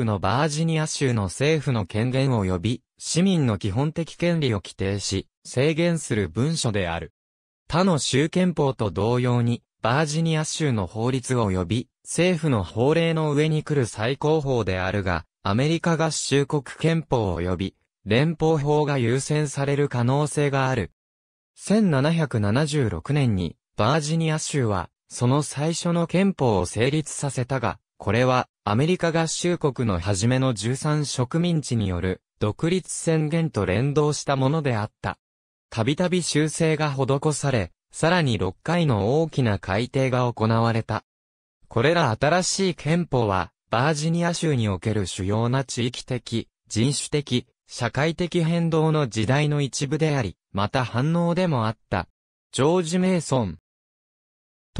プのバージニア州の政府の権限及び、市民の基本的権利を規定し、制限する文書である。他の州憲法と同様に、バージニア州の法律及び、政府の法令の上に来る最高法であるが、アメリカ合衆国憲法及び、連邦法が優先される可能性がある。1776年に、バージニア州は、その最初の憲法を成立させたが、これは、アメリカ合衆国の初めの13植民地による、独立宣言と連動したものであった。たびたび修正が施され、さらに6回の大きな改定が行われた。これら新しい憲法は、バージニア州における主要な地域的、人種的、社会的変動の時代の一部であり、また反応でもあった。ジョージ・メイソン、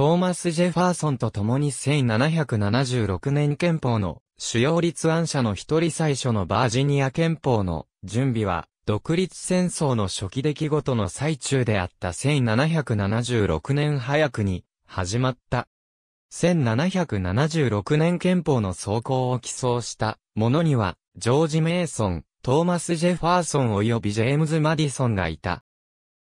トーマス・ジェファーソンと共に1776年憲法の主要立案者の一人最初のバージニア憲法の準備は独立戦争の初期出来事の最中であった1776年早くに始まった。1776年憲法の草稿を起草したものにはジョージ・メイソン、トーマス・ジェファーソン及びジェームズ・マディソンがいた。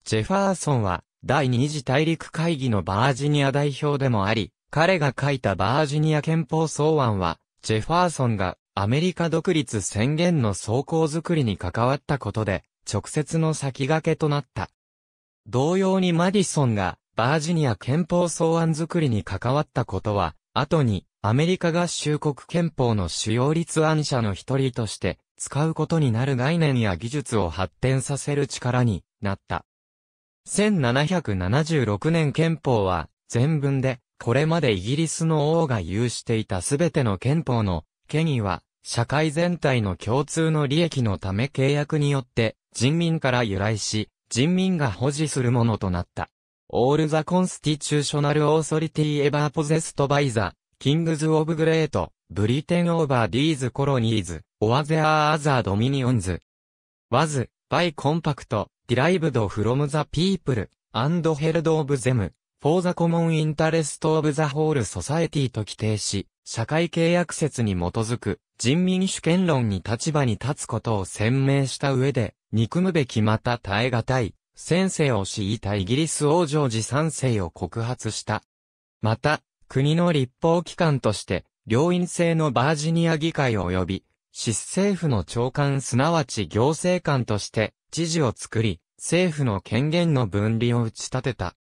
ジェファーソンは第二次大陸会議のバージニア代表でもあり、彼が書いたバージニア憲法草案は、ジェファーソンがアメリカ独立宣言の草稿づくりに関わったことで、直接の先駆けとなった。同様にマディソンがバージニア憲法草案づくりに関わったことは、後にアメリカ合衆国憲法の主要立案者の一人として、使うことになる概念や技術を発展させる力になった。1776年憲法は、全文で、これまでイギリスの王が有していたすべての憲法の、権威は、社会全体の共通の利益のため契約によって、人民から由来し、人民が保持するものとなった。All the constitutional authority ever possessed by the kings of great Britain over these colonies or their other dominions was by compact derived from the people, and held of them, for the common interest of the whole society と規定し、社会契約説に基づく人民主権論に立場に立つことを鮮明した上で、憎むべきまた耐え難い、先生を敷いたイギリス王ジョージ3世を告発した。また、国の立法機関として、両院制のバージニア議会及び、市政府の長官すなわち行政官として、知事を作り、政府の権限の分離を打ち立てた。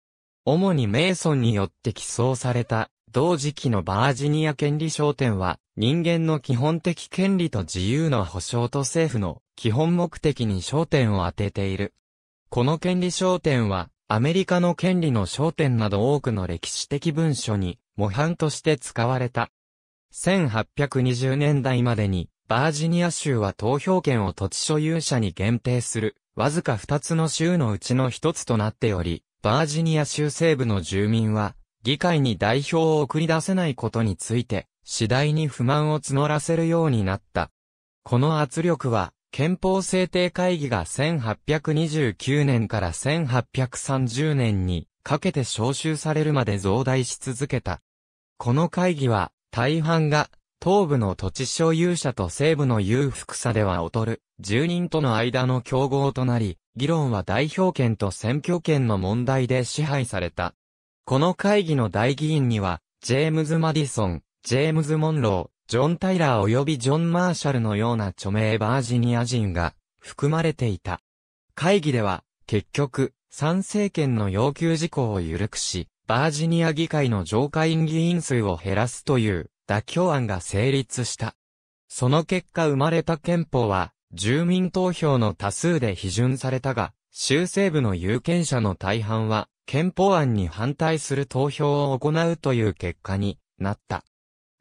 主にメイソンによって起草された、同時期のバージニア権利焦点は、人間の基本的権利と自由の保障と政府の基本目的に焦点を当てている。この権利焦点は、アメリカの権利の焦点など多くの歴史的文書に模範として使われた。1820年代までにバージニア州は投票権を土地所有者に限定する、わずか2つの州のうちの1つとなっており、バージニア州西部の住民は、議会に代表を送り出せないことについて、次第に不満を募らせるようになった。この圧力は、憲法制定会議が1829年から1830年にかけて招集されるまで増大し続けた。この会議は、大半が東部の土地所有者と西部の裕福さでは劣る、住人との間の競合となり、議論は代表権と選挙権の問題で支配された。この会議の大議員には、ジェームズ・マディソン、ジェームズ・モンロー、ジョン・タイラー及びジョン・マーシャルのような著名バージニア人が含まれていた。会議では、結局、参政権の要求事項を緩くし、バージニア議会の上下院議員数を減らすという妥協案が成立した。その結果生まれた憲法は、住民投票の多数で批准されたが、州西部の有権者の大半は、憲法案に反対する投票を行うという結果になった。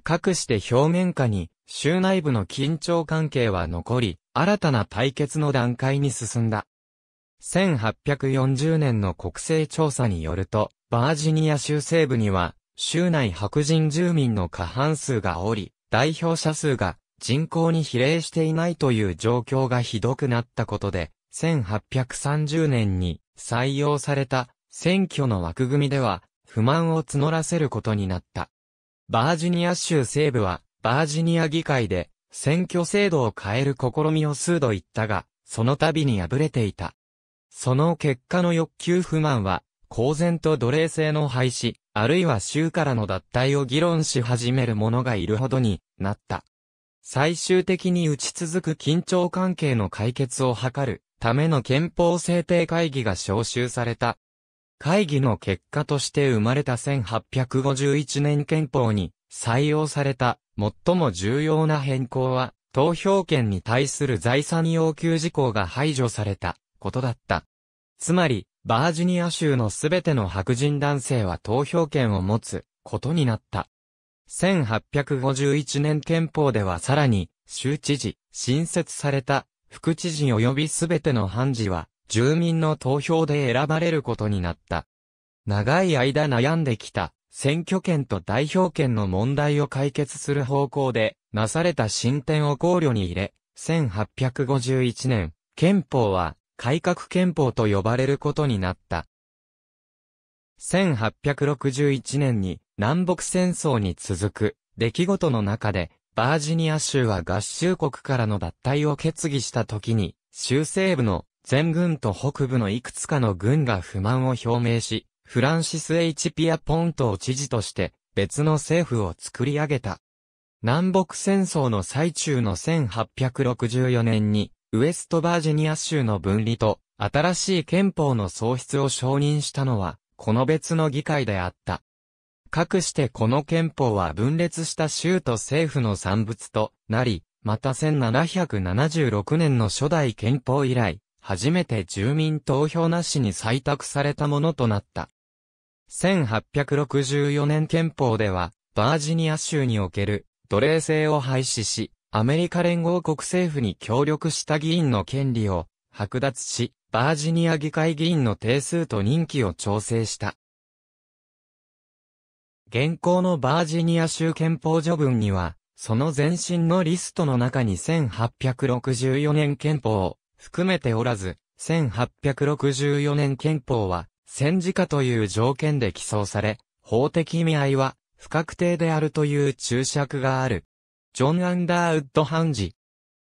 かくして表面下に、州内部の緊張関係は残り、新たな対決の段階に進んだ。1840年の国勢調査によると、バージニア州西部には州内白人住民の過半数がおり、代表者数が人口に比例していないという状況がひどくなったことで、1830年に採用された選挙の枠組みでは不満を募らせることになった。バージニア州西部はバージニア議会で選挙制度を変える試みを数度言ったが、その度に敗れていた。その結果の欲求不満は、公然と奴隷制の廃止、あるいは州からの脱退を議論し始める者がいるほどになった。最終的に打ち続く緊張関係の解決を図るための憲法制定会議が招集された。会議の結果として生まれた1851年憲法に採用された最も重要な変更は投票権に対する財産要求事項が排除されたことだった。つまりバージニア州のすべての白人男性は投票権を持つことになった。1851年憲法ではさらに、州知事、新設された副知事及びすべての判事は、住民の投票で選ばれることになった。長い間悩んできた、選挙権と代表権の問題を解決する方向で、なされた進展を考慮に入れ、1851年、憲法は改革憲法と呼ばれることになった。1861年に南北戦争に続く出来事の中で、バージニア州は合衆国からの脱退を決議した時に、州西部の全軍と北部のいくつかの軍が不満を表明し、フランシス・ H・ ピアポントを知事として別の政府を作り上げた。南北戦争の最中の1864年にウエストバージニア州の分離と、新しい憲法の創出を承認したのは、この別の議会であった。かくしてこの憲法は分裂した州と政府の産物となり、また1776年の初代憲法以来、初めて住民投票なしに採択されたものとなった。1864年憲法では、バージニア州における奴隷制を廃止し、アメリカ連合国政府に協力した議員の権利を剥奪し、バージニア議会議員の定数と任期を調整した。現行のバージニア州憲法序文には、その前身のリストの中に1864年憲法を含めておらず、1864年憲法は戦時下という条件で起草され、法的意味合いは不確定であるという注釈がある。ジョン・アンダーウッド・ハンジ。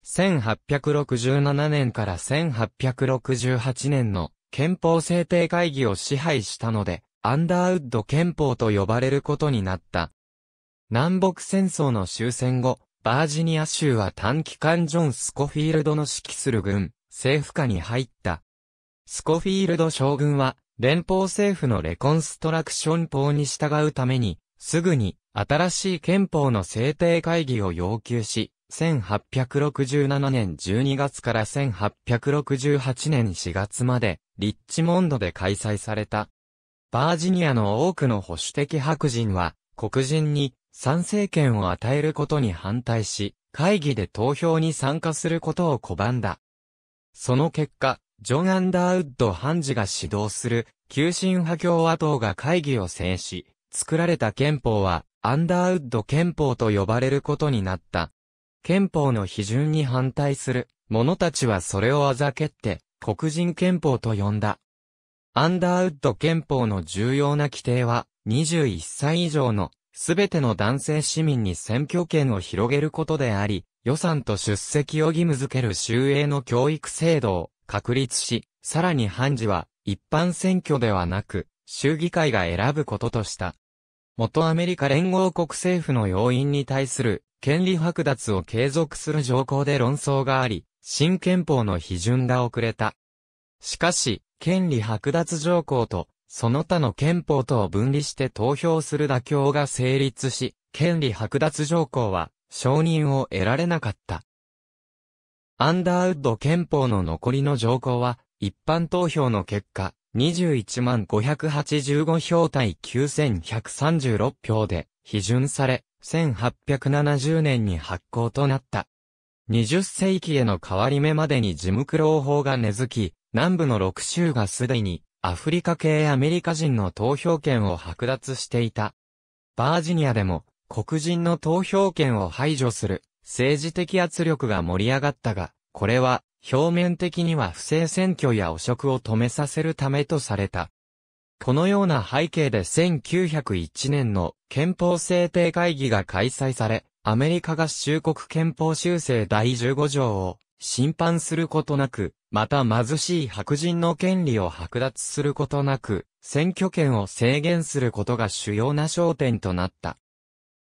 1867年から1868年の憲法制定会議を支配したので、アンダーウッド憲法と呼ばれることになった。南北戦争の終戦後、バージニア州は短期間ジョン・スコフィールドの指揮する軍、政府下に入った。スコフィールド将軍は、連邦政府のレコンストラクション法に従うために、すぐに新しい憲法の制定会議を要求し、1867年12月から1868年4月まで、リッチモンドで開催された。バージニアの多くの保守的白人は、黒人に参政権を与えることに反対し、会議で投票に参加することを拒んだ。その結果、ジョン・アンダーウッド・判事が指導する、急進派共和党が会議を制し、作られた憲法は、アンダーウッド憲法と呼ばれることになった。憲法の批准に反対する者たちはそれをあざけって黒人憲法と呼んだ。アンダーウッド憲法の重要な規定は21歳以上のすべての男性市民に選挙権を広げることであり、予算と出席を義務づける州営の教育制度を確立し、さらに判事は一般選挙ではなく、衆議会が選ぶこととした。元アメリカ連合国政府の要因に対する権利剥奪を継続する条項で論争があり、新憲法の批准が遅れた。しかし、権利剥奪条項と、その他の憲法とを分離して投票する妥協が成立し、権利剥奪条項は承認を得られなかった。アンダーウッド憲法の残りの条項は、一般投票の結果、21万585票対9136票で、批准され、1870年に発行となった。20世紀への変わり目までにジムクロー法が根付き、南部の6州がすでにアフリカ系アメリカ人の投票権を剥奪していた。バージニアでも黒人の投票権を排除する政治的圧力が盛り上がったが、これは表面的には不正選挙や汚職を止めさせるためとされた。このような背景で1901年の憲法制定会議が開催され、アメリカ合衆国憲法修正第15条を審判することなく、また貧しい白人の権利を剥奪することなく、選挙権を制限することが主要な焦点となった。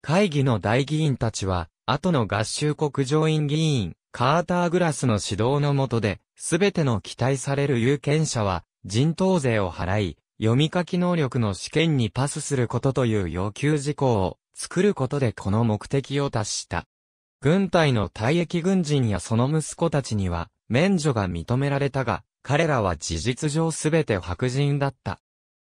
会議の大議員たちは、後の合衆国上院議員、カーター・グラスの指導の下で、すべての期待される有権者は、人頭税を払い、読み書き能力の試験にパスすることという要求事項を作ることでこの目的を達した。軍隊の退役軍人やその息子たちには免除が認められたが、彼らは事実上すべて白人だった。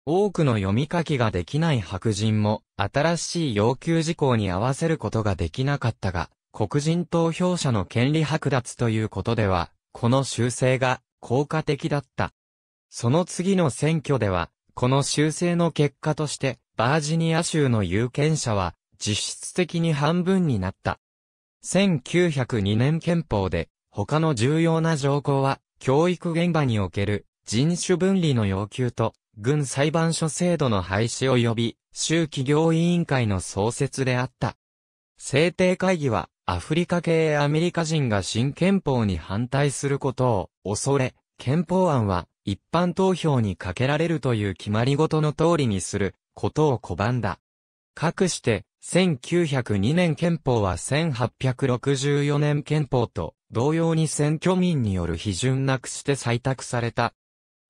多くの読み書きができない白人も、新しい要求事項に合わせることができなかったが、黒人投票者の権利剥奪ということでは、この修正が効果的だった。その次の選挙では、この修正の結果として、バージニア州の有権者は、実質的に半分になった。1902年憲法で、他の重要な条項は、教育現場における人種分離の要求と軍裁判所制度の廃止及び、州企業委員会の創設であった。制定会議は、アフリカ系アメリカ人が新憲法に反対することを恐れ、憲法案は一般投票にかけられるという決まり事の通りにすることを拒んだ。かくして、1902年憲法は1864年憲法と同様に選挙民による批准なくして採択された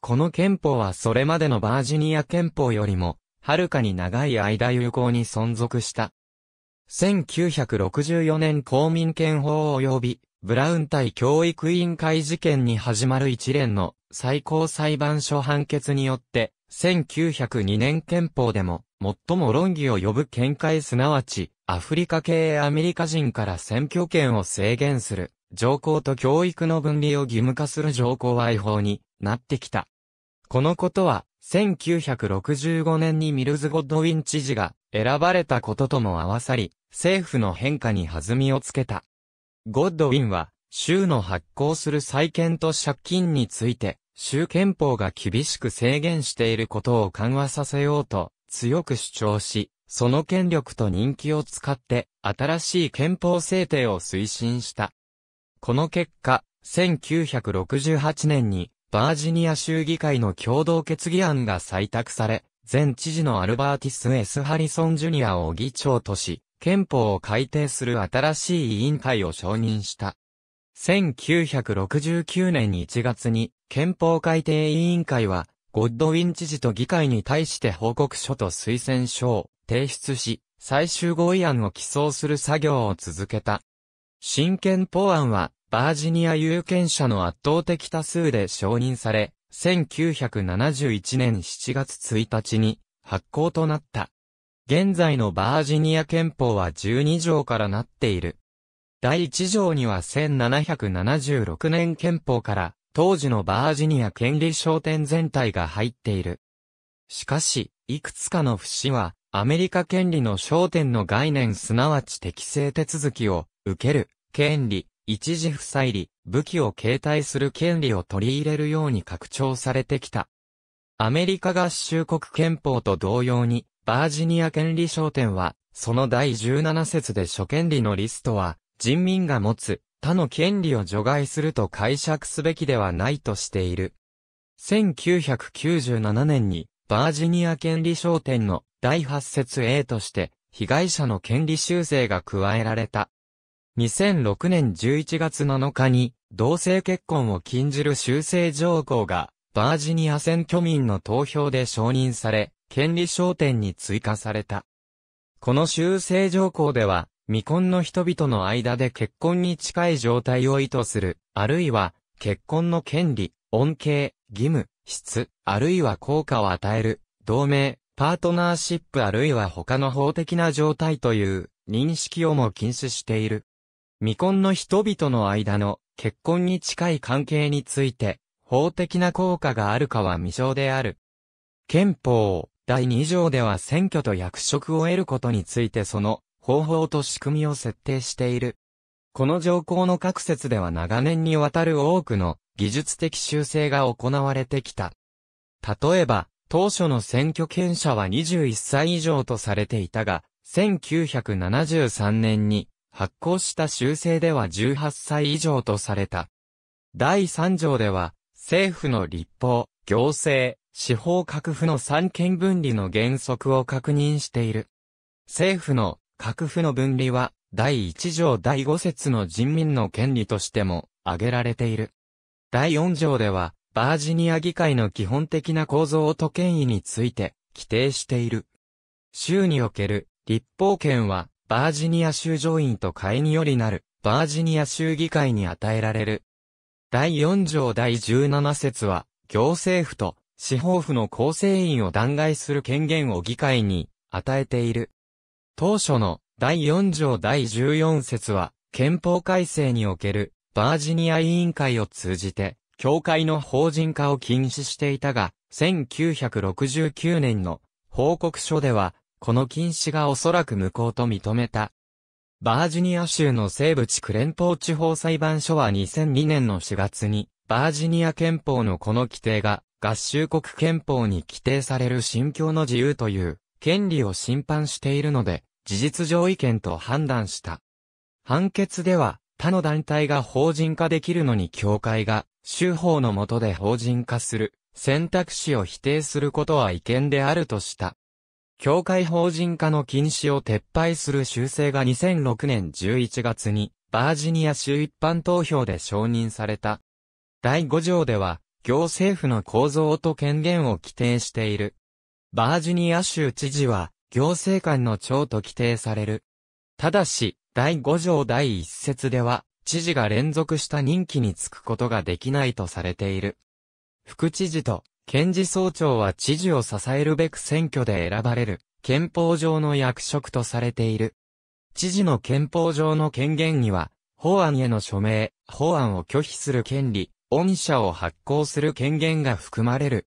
この憲法はそれまでのバージニア憲法よりも、はるかに長い間有効に存続した。1964年公民権法及び、ブラウン対教育委員会事件に始まる一連の最高裁判所判決によって、1902年憲法でも、最も論議を呼ぶ見解すなわち、アフリカ系アメリカ人から選挙権を制限する、条項と教育の分離を義務化する条項は違法になってきた。このことは、1965年にミルズ・ゴッドウィン知事が選ばれたこととも合わさり、政府の変化に弾みをつけた。ゴッドウィンは、州の発行する債券と借金について、州憲法が厳しく制限していることを緩和させようと強く主張し、その権力と人気を使って新しい憲法制定を推進した。この結果、1968年にバージニア州議会の共同決議案が採択され、前知事のアルバーティス・ S・ ハリソン・ジュニアを議長とし、憲法を改定する新しい委員会を承認した。1969年1月に憲法改定委員会は、ゴッドウィン知事と議会に対して報告書と推薦書を提出し、最終合意案を起草する作業を続けた。新憲法案はバージニア有権者の圧倒的多数で承認され、1971年7月1日に発行となった。現在のバージニア憲法は12条からなっている。第1条には1776年憲法から当時のバージニア権利商店全体が入っている。しかし、いくつかの節はアメリカ権利の商店の概念すなわち適正手続きを受ける権利一時不再利、武器を携帯する権利を取り入れるように拡張されてきた。アメリカ合衆国憲法と同様に、バージニア権利商店は、その第17節で諸権利のリストは、人民が持つ他の権利を除外すると解釈すべきではないとしている。1997年に、バージニア権利商店の第8節 A として、被害者の権利修正が加えられた。2006年11月7日に同性結婚を禁じる修正条項がバージニア選挙民の投票で承認され、権利焦点に追加された。この修正条項では、未婚の人々の間で結婚に近い状態を意図する、あるいは、結婚の権利、恩恵、義務、質、あるいは効果を与える、同盟、パートナーシップあるいは他の法的な状態という認識をも禁止している。未婚の人々の間の結婚に近い関係について、法的な効果があるかは未詳である。憲法第2条では選挙と役職を得ることについてその方法と仕組みを設定している。この条項の各説では長年にわたる多くの技術的修正が行われてきた。例えば、当初の選挙権者は21歳以上とされていたが、1973年に発行した修正では18歳以上とされた。第3条では、政府の立法、行政、司法各府の三権分離の原則を確認している。政府の各府の分離は、第1条第5節の人民の権利としても挙げられている。第4条では、バージニア議会の基本的な構造と権威について規定している。州における立法権はバージニア州上院と会によりなる、バージニア州議会に与えられる。第4条第17節は、行政府と司法府の構成員を弾劾する権限を議会に与えている。当初の第4条第14節は、憲法改正におけるバージニア委員会を通じて、教会の法人化を禁止していたが、1969年の報告書では、この禁止がおそらく無効と認めた。バージニア州の西部地区連邦地方裁判所は2002年の4月に、バージニア憲法のこの規定が、合衆国憲法に規定される信教の自由という、権利を侵犯しているので、事実上違憲と判断した。判決では、他の団体が法人化できるのに教会が、州法の下で法人化する、選択肢を否定することは違憲であるとした。教会法人化の禁止を撤廃する修正が2006年11月に、バージニア州一般投票で承認された。第5条では、行政府の構造と権限を規定している。バージニア州知事は、行政官の長と規定される。ただし、第5条第1節では、知事が連続した任期に就くことができないとされている。副知事と検事総長は知事を支えるべく選挙で選ばれる、憲法上の役職とされている。知事の憲法上の権限には、法案への署名、法案を拒否する権利、恩赦を発行する権限が含まれる。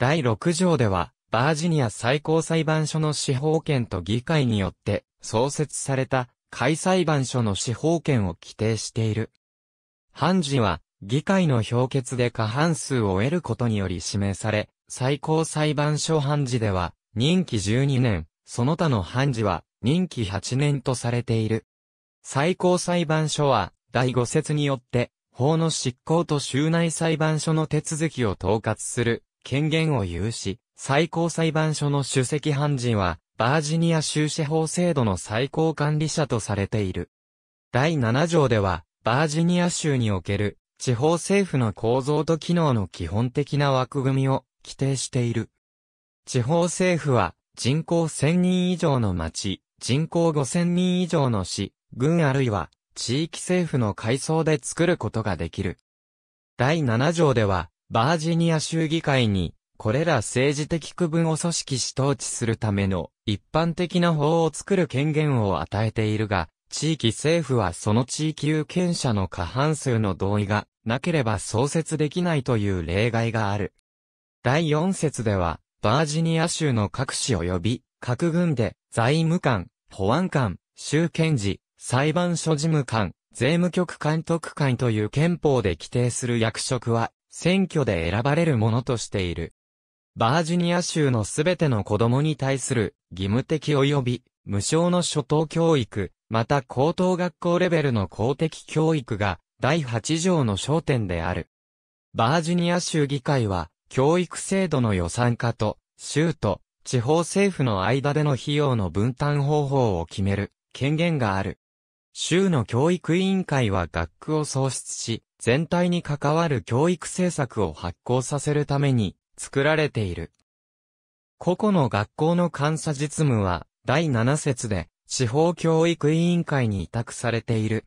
第6条では、バージニア最高裁判所の司法権と議会によって創設された、海裁判所の司法権を規定している。判事は、議会の評決で過半数を得ることにより指名され、最高裁判所判事では、任期12年、その他の判事は、任期8年とされている。最高裁判所は、第5節によって、法の執行と州内裁判所の手続きを統括する、権限を有し、最高裁判所の主席判事は、バージニア州司法制度の最高管理者とされている。第7条では、バージニア州における地方政府の構造と機能の基本的な枠組みを規定している。地方政府は人口1000人以上の町、人口5000人以上の市、郡あるいは地域政府の階層で作ることができる。第7条では、バージニア州議会に、これら政治的区分を組織し統治するための一般的な法を作る権限を与えているが、地域政府はその地域有権者の過半数の同意がなければ創設できないという例外がある。第4節では、バージニア州の各市及び各軍で財務官、保安官、州検事、裁判所事務官、税務局監督官という憲法で規定する役職は選挙で選ばれるものとしている。バージニア州のすべての子供に対する義務的及び無償の初等教育、また高等学校レベルの公的教育が第8条の焦点である。バージニア州議会は、教育制度の予算化と、州と地方政府の間での費用の分担方法を決める権限がある。州の教育委員会は学区を創出し、全体に関わる教育政策を発行させるために作られている。個々の学校の監査実務は第7節で司法教育委員会に委託されている。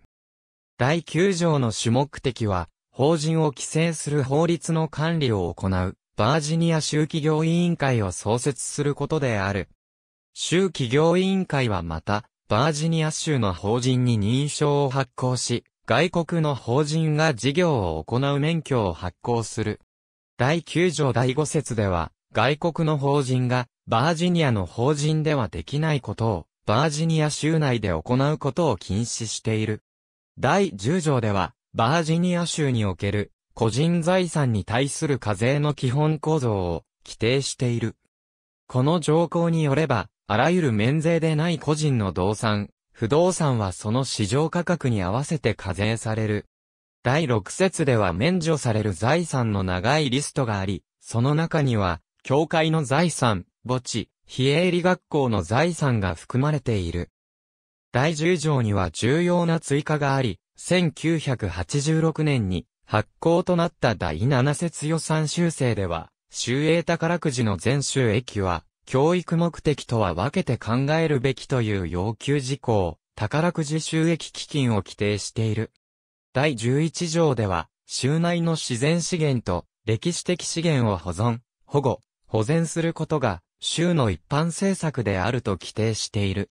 第9条の主目的は、法人を規制する法律の管理を行う、バージニア州企業委員会を創設することである。州企業委員会はまた、バージニア州の法人に認証を発行し、外国の法人が事業を行う免許を発行する。第9条第5節では、外国の法人が、バージニアの法人ではできないことを、バージニア州内で行うことを禁止している。第10条では、バージニア州における個人財産に対する課税の基本構造を規定している。この条項によれば、あらゆる免税でない個人の動産、不動産はその市場価格に合わせて課税される。第6節では免除される財産の長いリストがあり、その中には、教会の財産、墓地、非営利学校の財産が含まれている。第10条には重要な追加があり、1986年に発行となった第7節予算修正では、修営宝くじの全収益は、教育目的とは分けて考えるべきという要求事項、宝くじ収益基金を規定している。第11条では、州内の自然資源と歴史的資源を保存、保護、保全することが州の一般政策であると規定している。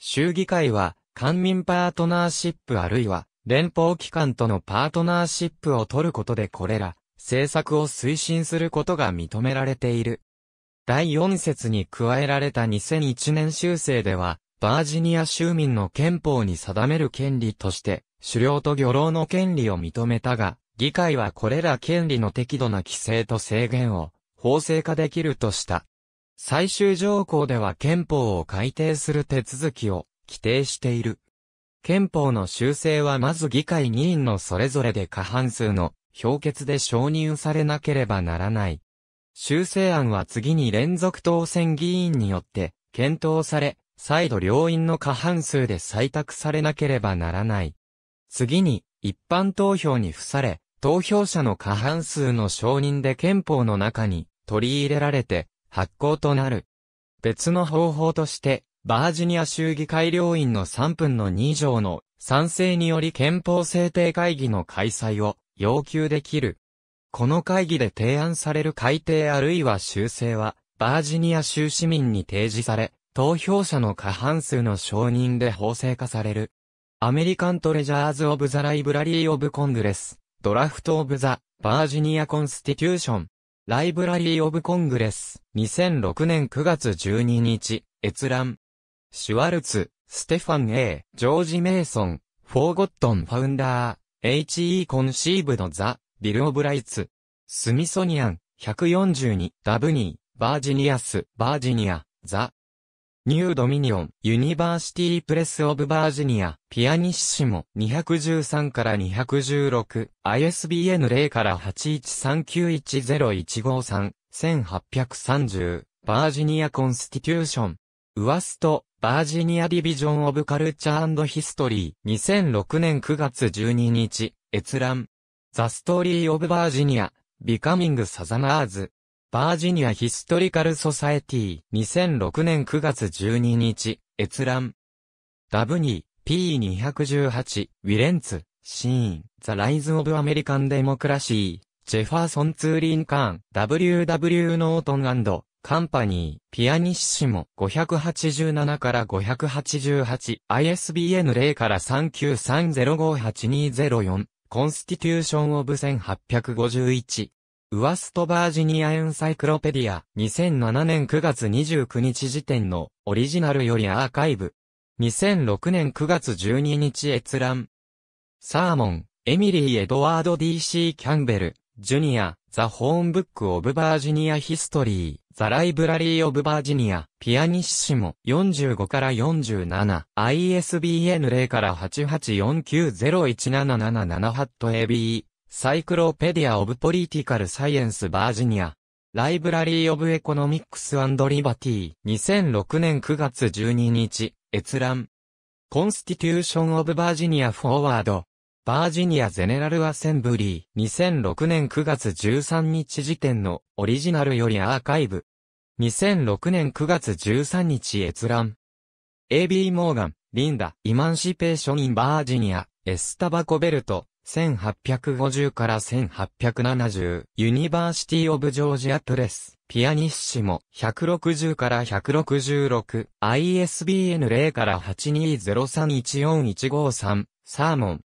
州議会は、官民パートナーシップあるいは、連邦機関とのパートナーシップを取ることでこれら、政策を推進することが認められている。第4節に加えられた2001年修正では、バージニア州民の憲法に定める権利として、狩猟と漁労の権利を認めたが、議会はこれら権利の適度な規制と制限を法制化できるとした。最終条項では憲法を改定する手続きを規定している。憲法の修正はまず議会議員のそれぞれで過半数の評決で承認されなければならない。修正案は次に連続当選議員によって検討され、再度両院の過半数で採択されなければならない。次に一般投票に付され、投票者の過半数の承認で憲法の中に取り入れられて発行となる。別の方法として、バージニア州議会両院の3分の2条の賛成により憲法制定会議の開催を要求できる。この会議で提案される改定あるいは修正は、バージニア州市民に提示され、投票者の過半数の承認で法制化される。アメリカントレジャーズ・オブ・ザ・ライブラリー・オブ・コングレス、ドラフト・オブ・ザ・バージニア・コンスティテューション。ライブラリー・オブ・コングレス、2006年9月12日、閲覧。シュワルツ、ステファン・ A、ジョージ・メイソン、フォーゴットン・ファウンダー、H.E. コンシーブド・ザ、ビル・オブ・ライツ、スミソニアン、142、ダブニー、バージニアス、バージニア、ザ、ニュードミニオン、ユニバーシティプレスオブバージニア、ピアニッシモ、213から216、ISBN 0から8 1 3 9 1 0 1 5 3 1830、バージニアコンスティテューション、ウアスト、バージニアディビジョンオブカルチャーヒストリー、2006年9月12日、閲覧、ザストーリーオブバージニア、ビカミングサザナーズ、バージニアヒストリカルソサエティ、2006年9月12日、閲覧。ダブニー、P218、ウィレンツ、シーン、ザ・ライズ・オブ・アメリカン・デモクラシー、ジェファーソン・ツーリン・カーン、WW・ ノートンカンパニー、ピアニッシモ、587から588、ISBN 0から393058204、コンスティテューション・オブ・1851、ウアストバージニアエンサイクロペディア2007年9月29日時点のオリジナルよりアーカイブ2006年9月12日閲覧サーモン、エミリー・エドワード・ D.C. キャンベル、ジュニア、ザ・ホーンブック・オブ・バージニア・ヒストリー、ザ・ライブラリー・オブ・バージニア、ピアニッシモ、45から47、ISBN 0から8849017777ハット AB、サイクロペディア・オブ・ポリティカル・サイエンス・バージニア。ライブラリー・オブ・エコノミックス・アンド・リバティ。2006年9月12日、閲覧。コンスティテューション・オブ・バージニア・フォーワード。バージニア・ゼネラル・アセンブリー。2006年9月13日時点のオリジナルよりアーカイブ。2006年9月13日閲覧。AB モーガン、リンダ、イマンシペーション・イン・バージニア、エスタバコベルト、1850から1870、ユニバーシティオブジョージアプレス、ピアニッシモ、160から166、ISBN0 から8203141153、サーモン。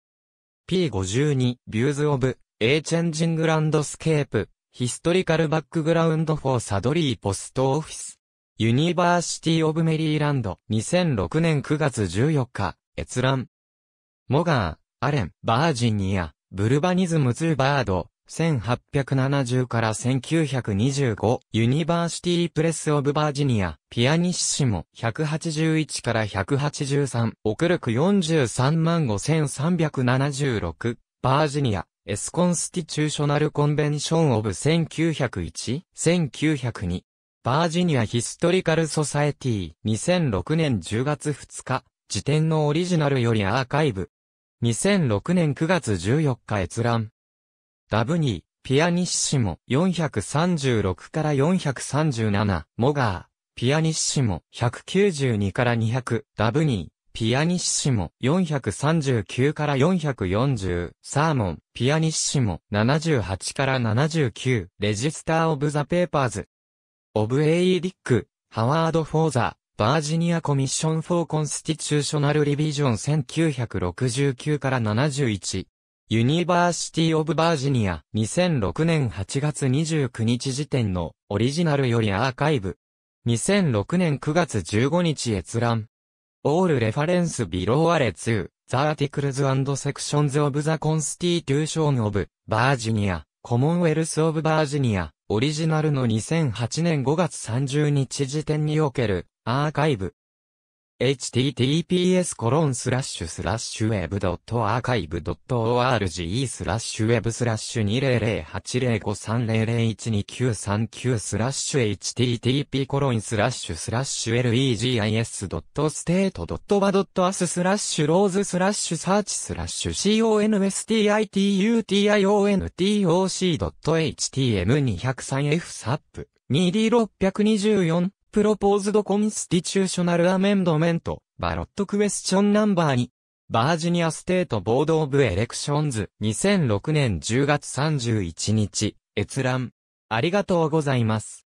P52、ビューズオブ、エイチェンジングランドスケープ、ヒストリカルバックグラウンドフォーサドリーポストオフィス、ユニバーシティオブメリーランド、2006年9月14日、閲覧。モガー。アレン、バージニア、ブルバニズムズバード、1870から1925、ユニバーシティプレスオブバージニア、ピアニッシモ、181から183、奥力43万5376、バージニア、エスコンスティチューショナルコンベンションオブ1901、1902、バージニアヒストリカルソサエティ、2006年10月2日、辞典のオリジナルよりアーカイブ。2006年9月14日閲覧。ダブニー、ピアニッシモ、436から437、モガー、ピアニッシモ、192から200、ダブニー、ピアニッシモ、439から440、サーモン、ピアニッシモ、78から79、レジスター・オブ・ザ・ペーパーズ。オブ・エイ・リック、ハワード・フォーザバージニアコミッション・フォー・コンスティチューショナル・リビジョン1969から71。ユニバーシティ・オブ・バージニア2006年8月29日時点のオリジナルよりアーカイブ。2006年9月15日閲覧。All are below reference オールレファレンスビローア s 2、ザーテ e c ルズセクション t オブザ o ンスティテュー i ョン o ブ、バージニア、コモンウェルスオブバージニア、オリジナルの2008年5月30日時点における、アーカイブ。https コロンスラッシュスラッシュウェブドットアーカイブドット org スラッシュウェブスラッシュ2008053001293スラッシュ http コロンスラッシュスラッシュ legis ドットステートドットバドットアススラッシュローズスラッシュサーチスラッシュ c o n s t i t i t i o n t o h m 2 0 3 f サップ 2d624 プロポーズドコンスティチューショナルアメンドメント、バロットクエスチョンナンバー2。バージニアステートボードオブエレクションズ2006年10月31日、閲覧。ありがとうございます。